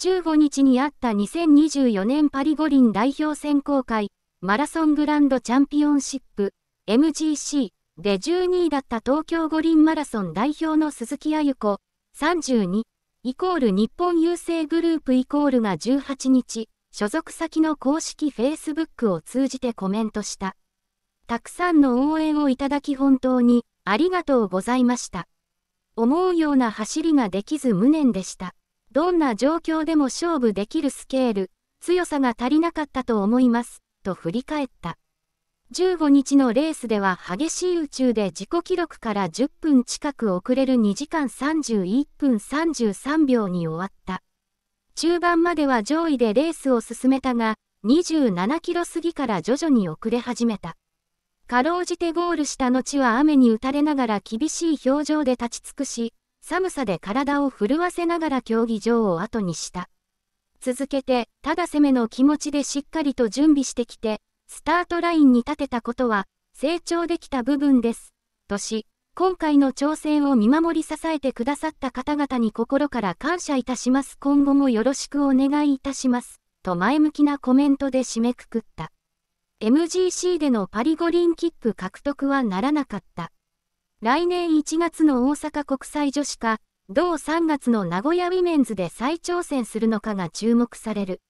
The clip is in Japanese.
15日にあった2024年パリ五輪代表選考会、マラソングランドチャンピオンシップ、MGC で12位だった東京五輪マラソン代表の鈴木亜由子、32、イコール日本郵政グループイコールが18日、所属先の公式 Facebook を通じてコメントした。たくさんの応援をいただき本当にありがとうございました。思うような走りができず無念でした。どんな状況でも勝負できるスケール、強さが足りなかったと思います、と振り返った。15日のレースでは激しい宇宙で自己記録から10分近く遅れる2時間31分33秒に終わった。中盤までは上位でレースを進めたが、27キロ過ぎから徐々に遅れ始めた。かろうじてゴールした後は雨に打たれながら厳しい表情で立ち尽くし、寒さで体を震わせながら競技場を後にした。続けて、ただ攻めの気持ちでしっかりと準備してきて、スタートラインに立てたことは、成長できた部分です。とし、今回の挑戦を見守り支えてくださった方々に心から感謝いたします。今後もよろしくお願いいたします。と前向きなコメントで締めくくった。MGC でのパリ五輪切符獲得はならなかった。来年1月の大阪国際女子か、同3月の名古屋ウィメンズで再挑戦するのかが注目される。